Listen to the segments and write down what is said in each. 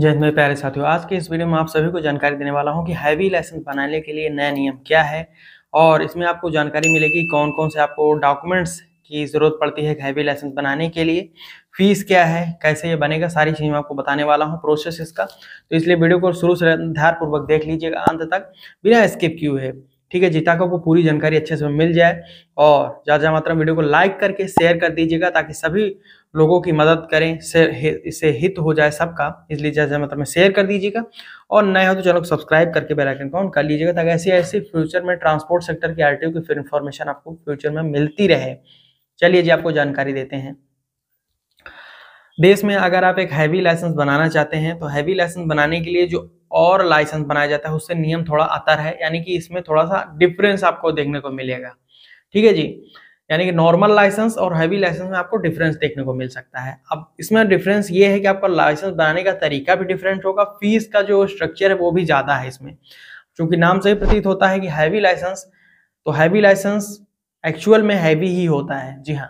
जय हिंद मेरे प्यारे साथियों आज के इस वीडियो में आप सभी को जानकारी देने वाला हूं कि हैवी लाइसेंस बनाने के लिए नया नियम क्या है और इसमें आपको जानकारी मिलेगी कौन कौन से आपको डॉक्यूमेंट्स की ज़रूरत पड़ती है हैवी लाइसेंस बनाने के लिए फीस क्या है कैसे ये बनेगा सारी चीज़ मैं आपको बताने वाला हूँ प्रोसेस इसका तो इसलिए वीडियो को शुरू से ध्यानपूर्वक देख लीजिएगा अंत तक बिना स्किप है ठीक है जी ताकि आपको पूरी जानकारी अच्छे से मिल जाए और ज़्यादा ज़्यादा मात्रा वीडियो को लाइक करके शेयर कर दीजिएगा ताकि सभी लोगों की मदद करें इससे हित हो जाए सबका इसलिए ज़्यादा ज़्यादा मात्रा में शेयर कर दीजिएगा और नए हो तो चैनल को सब्सक्राइब करके बेलाइकन को ऑन कर लीजिएगा ताकि ऐसे ऐसे फ्यूचर में ट्रांसपोर्ट सेक्टर की आर की फिर इन्फॉर्मेशन आपको फ्यूचर में मिलती रहे चलिए जी आपको जानकारी देते हैं देश में अगर आप एक हैवी लाइसेंस बनाना चाहते हैं तो हैवी लाइसेंस बनाने के लिए जो और लाइसेंस बनाया जाता है उससे नियम थोड़ा अतर है यानी कि इसमें थोड़ा सा डिफरेंस आपको देखने को मिलेगा ठीक है जी यानी कि नॉर्मल लाइसेंस और हैवी लाइसेंस में आपको डिफरेंस देखने को मिल सकता है अब इसमें डिफरेंस ये है कि आपका लाइसेंस बनाने का तरीका भी डिफरेंट होगा फीस का जो स्ट्रक्चर है वो भी ज़्यादा है इसमें क्योंकि नाम से ही प्रतीत होता है कि हैवी लाइसेंस तो हैवी लाइसेंस एक्चुअल में हैवी ही होता है जी हाँ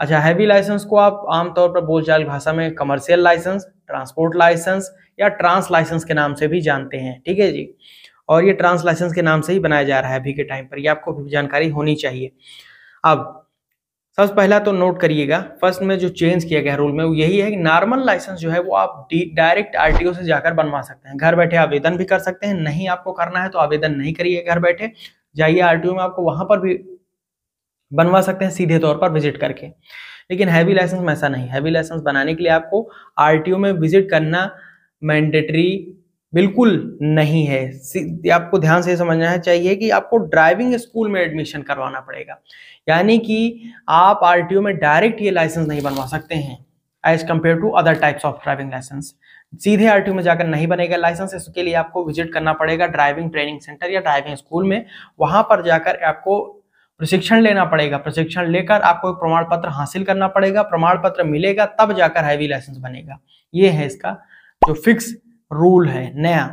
अच्छा हैवी लाइसेंस को आप आमतौर पर बोलचाल भाषा में कमर्शियल लाइसेंस ट्रांसपोर्ट लाइसेंस या ट्रांस लाइसेंस के नाम से भी जानते हैं ठीक है जी और ये ट्रांस लाइसेंस के नाम से ही बनाया जा रहा है अभी के टाइम पर ये आपको भी जानकारी होनी चाहिए अब सबसे पहला तो नोट करिएगा फर्स्ट में जो चेंज किया गया रूल में वो यही है कि नॉर्मल लाइसेंस जो है वो आप डायरेक्ट आरटीओ से जाकर बनवा सकते हैं घर बैठे आवेदन भी कर सकते हैं नहीं आपको करना है तो आवेदन नहीं करिए घर बैठे जाइए आरटीओ में आपको वहां पर भी बनवा सकते हैं सीधे तौर पर विजिट करके लेकिन हैवी लाइसेंस में ऐसा नहीं हैवी लाइसेंस बनाने के लिए आपको आरटीओ में विजिट करना मैंडेटरी बिल्कुल नहीं है आपको ध्यान से समझना है चाहिए कि आपको ड्राइविंग स्कूल में एडमिशन करवाना पड़ेगा यानी कि आप आर में डायरेक्ट ये लाइसेंस नहीं बनवा सकते हैं age compare to other types of driving license सीधे आर में जाकर नहीं बनेगा लाइसेंस इसके लिए आपको विजिट करना पड़ेगा ड्राइविंग ट्रेनिंग सेंटर या ड्राइविंग स्कूल में वहाँ पर जाकर आपको प्रशिक्षण लेना पड़ेगा प्रशिक्षण लेकर आपको एक प्रमाण पत्र हासिल करना पड़ेगा प्रमाण पत्र मिलेगा तब जाकर हैवी लाइसेंस बनेगा ये है इसका जो फिक्स रूल है नया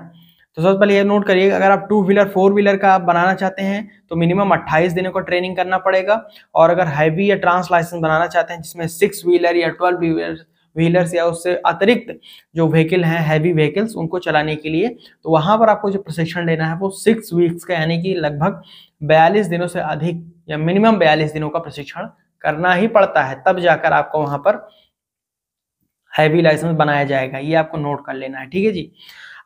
तो सबसे पहले ये नोट करिएगा अगर आप टू व्हीलर फोर व्हीलर का आप बनाना चाहते हैं तो मिनिमम 28 दिनों का ट्रेनिंग करना पड़ेगा और अगर हैवी या ट्रांस लाइसेंस बनाना चाहते हैं जिसमें सिक्स व्हीलर या ट्वेल्व व्हीलर व्हीलर्स या उससे अतिरिक्त जो व्हीकल हैं हैवी व्हीकल्स उनको चलाने के लिए तो वहाँ पर आपको जो प्रशिक्षण लेना है वो सिक्स वीक्स का यानी कि लगभग बयालीस दिनों से अधिक या मिनिमम बयालीस दिनों का प्रशिक्षण करना ही पड़ता है तब जाकर आपको वहाँ पर हैवी लाइसेंस बनाया जाएगा ये आपको नोट कर लेना है ठीक है जी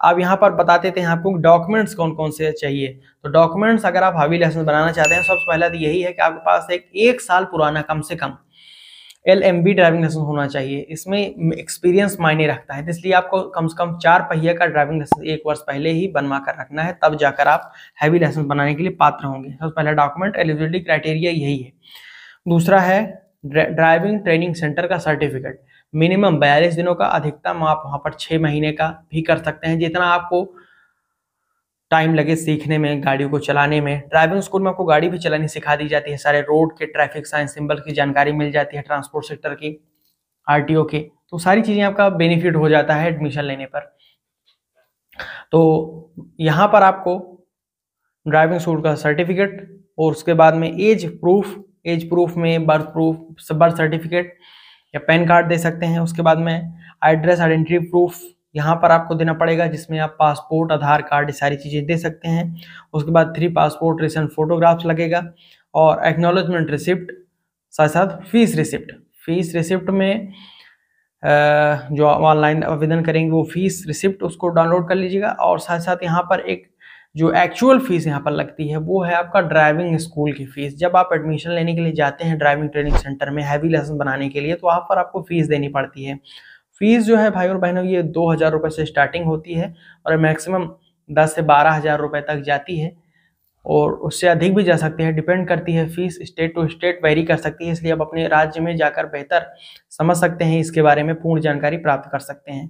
अब यहाँ पर बता देते हैं आपको डॉक्यूमेंट्स कौन कौन से चाहिए तो डॉक्यूमेंट्स अगर आप हैवी लाइसेंस बनाना चाहते हैं सबसे पहला तो यही है कि आपके पास एक एक साल पुराना कम से कम L M V driving license होना चाहिए इसमें एक्सपीरियंस मायने रखता है इसलिए आपको कम से कम चार पहिया का ड्राइविंग लाइसेंस एक वर्ष पहले ही बनवा कर रखना है तब जाकर आप हैवी लाइसेंस बनाने के लिए पात्र होंगे सबसे पहला डॉक्यूमेंट एलिजिबिलिटी क्राइटेरिया यही है दूसरा है ड्राइविंग ट्रेनिंग सेंटर का सर्टिफिकेट मिनिमम बयालीस दिनों का अधिकतम आप वहाँ पर छः महीने का भी कर सकते हैं जितना आपको टाइम लगे सीखने में गाड़ियों को चलाने में ड्राइविंग स्कूल में आपको गाड़ी भी चलानी सिखा दी जाती है सारे रोड के ट्रैफिक साइंस सिंबल की जानकारी मिल जाती है ट्रांसपोर्ट सेक्टर की आरटीओ की तो सारी चीज़ें आपका बेनिफिट हो जाता है एडमिशन लेने पर तो यहाँ पर आपको ड्राइविंग स्कूल का सर्टिफिकेट और उसके बाद में एज प्रूफ एज प्रूफ में बर्थ प्रूफ बर्थ सर्टिफिकेट या पैन कार्ड दे सकते हैं उसके बाद में एड्रेस आइडेंटिटी प्रूफ यहाँ पर आपको देना पड़ेगा जिसमें आप पासपोर्ट आधार कार्ड सारी चीज़ें दे सकते हैं उसके बाद थ्री पासपोर्ट रिसेंट फोटोग्राफ्स लगेगा और एक्नोलॉजमेंट रिसिप्ट साथ साथ फीस रिसिप्ट फीस रिसिप्ट में जो ऑनलाइन आवेदन करेंगे वो फीस रिसिप्ट उसको डाउनलोड कर लीजिएगा और साथ साथ यहाँ पर एक जो एक्चुअल फीस यहाँ पर लगती है वो है आपका ड्राइविंग स्कूल की फीस जब आप एडमिशन लेने के लिए जाते हैं ड्राइविंग ट्रेनिंग सेंटर में हैवी लेसन बनाने के लिए तो वहाँ पर आपको फीस देनी पड़ती है फीस जो है भाई और बहनों ये दो हज़ार रुपये से स्टार्टिंग होती है और मैक्सिमम दस से बारह हज़ार रुपये तक जाती है और उससे अधिक भी जा सकती है डिपेंड करती है fees state to state vary कर सकती है इसलिए आप अपने राज्य में जाकर बेहतर समझ सकते हैं इसके बारे में पूर्ण जानकारी प्राप्त कर सकते हैं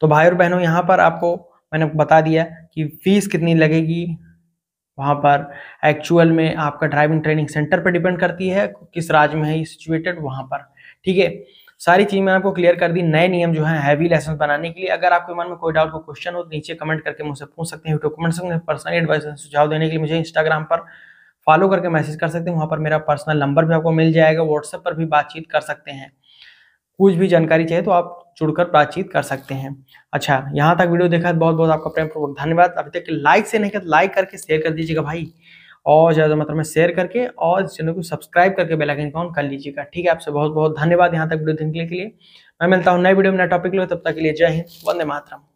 तो भाई और बहनों यहाँ पर आपको मैंने बता दिया कि फीस कितनी लगेगी वहाँ पर एक्चुअल में आपका ड्राइविंग ट्रेनिंग सेंटर पर डिपेंड करती है किस राज्य में है सिचुएटेड वहाँ पर ठीक है सारी चीज मैं आपको क्लियर कर दी नए नियम जो है हैवी लेसन बनाने के लिए अगर आपके मन में कोई डाउट हो क्वेश्चन हो तो नीचे कमेंट करके मुझसे पूछ सकते हैं कमेंट सकते हैं पर्सनल एडवाइस सुझाव देने के लिए मुझे इंस्टाग्राम पर फॉलो करके मैसेज कर सकते हैं वहाँ पर मेरा पर्सनल नंबर भी आपको मिल जाएगा व्हाट्सएप पर भी बातचीत कर सकते हैं कुछ भी जानकारी चाहिए तो आप जुड़कर बातचीत कर सकते हैं अच्छा यहाँ तक वीडियो देखा बहुत बहुत आपका प्रेम पूर्वक धन्यवाद अभी तक लाइक से नहीं कर लाइक तो करके शेयर कर दीजिएगा भाई और ज़्यादा मात्रा में शेयर करके और चैनल को सब्सक्राइब करके बेल आइकन ऑन कर लीजिएगा ठीक है आपसे बहुत बहुत धन्यवाद यहाँ तक वीडियो देखने के लिए मैं मिलता हूँ नए वीडियो में नए टॉपिक लो तब तक के लिए जय हिंद वंदे मातरम